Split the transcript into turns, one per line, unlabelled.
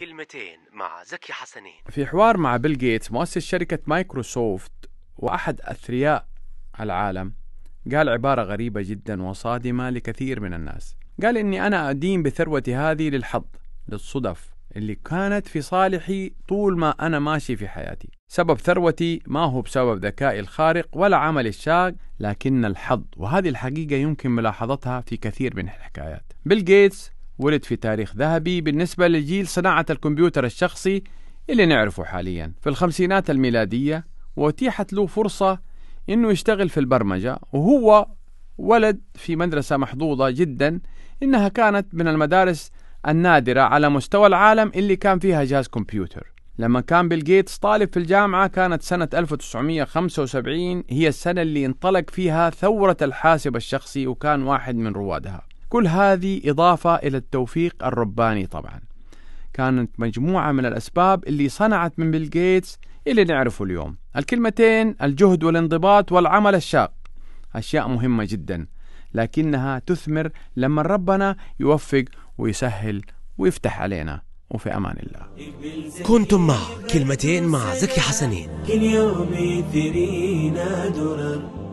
كلمتين مع زكي حسنين
في حوار مع بيل جيتس مؤسس شركة مايكروسوفت وأحد أثرياء العالم قال عبارة غريبة جدا وصادمة لكثير من الناس قال إني أنا أدين بثروتي هذه للحظ للصدف اللي كانت في صالحي طول ما أنا ماشي في حياتي سبب ثروتي ما هو بسبب ذكائي الخارق ولا عملي الشاق لكن الحظ وهذه الحقيقة يمكن ملاحظتها في كثير من الحكايات بيل جيتس ولد في تاريخ ذهبي بالنسبة لجيل صناعة الكمبيوتر الشخصي اللي نعرفه حاليا في الخمسينات الميلادية وأتيحت له فرصة إنه يشتغل في البرمجة وهو ولد في مدرسة محظوظة جدا إنها كانت من المدارس النادرة على مستوى العالم اللي كان فيها جهاز كمبيوتر لما كان بيل جيتس طالب في الجامعة كانت سنة 1975 هي السنة اللي انطلق فيها ثورة الحاسب الشخصي وكان واحد من روادها كل هذه إضافة إلى التوفيق الرباني طبعا كانت مجموعة من الأسباب اللي صنعت من بيل جيتس اللي نعرفه اليوم الكلمتين الجهد والانضباط والعمل الشاق أشياء مهمة جدا لكنها تثمر لما ربنا يوفق ويسهل ويفتح علينا وفي أمان الله
كنتم مع كلمتين مع زكي حسنين كل يوم يثرينا درر